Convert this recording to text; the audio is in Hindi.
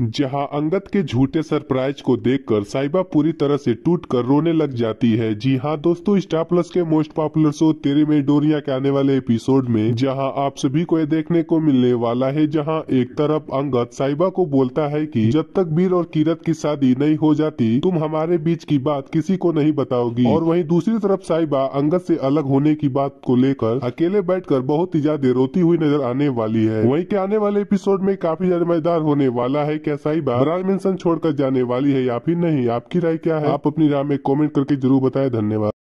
जहां अंगत के झूठे सरप्राइज को देखकर साइबा पूरी तरह से टूट कर रोने लग जाती है जी हाँ दोस्तों स्टार प्लस के मोस्ट पॉपुलर शो तेरे में डोरिया के आने वाले एपिसोड में जहां आप सभी को यह देखने को मिलने वाला है जहां एक तरफ अंगत साइबा को बोलता है कि जब तक वीर और कीरत की शादी नहीं हो जाती तुम हमारे बीच की बात किसी को नहीं बताओगी और वही दूसरी तरफ साहिबा अंगत ऐसी अलग होने की बात को लेकर अकेले बैठ बहुत ही ज्यादा रोती हुई नजर आने वाली है वही के आने वाले एपिसोड में काफी ज्यादा मजेदार होने वाला है क्या साहिबा राय मेंशन छोड़कर जाने वाली है या फिर नहीं आपकी राय क्या है आप अपनी राय में कॉमेंट करके जरूर बताए धन्यवाद